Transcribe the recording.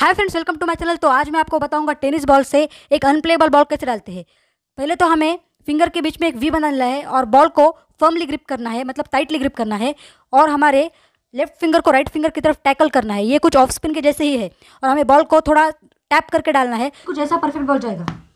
hi friends welcome to my channel तो आज मैं आपको बताऊंगा टेनिस बॉल से एक अनप्लेबल बॉल कैसे डालते हैं पहले तो हमें फिंगर के बीच में एक वी बनाना है और बॉल को फर्मली ग्रिप करना है मतलब टाइटली ग्रिप करना है और हमारे लेफ्ट फिंगर को राइट फिंगर की तरफ टैकल करना है ये कुछ ऑफ स्पिन के जैसे ही है और हमें बॉल को थोड़ा टैप करके डालना है कुछ ऐसा परफेक्ट बॉल जाएगा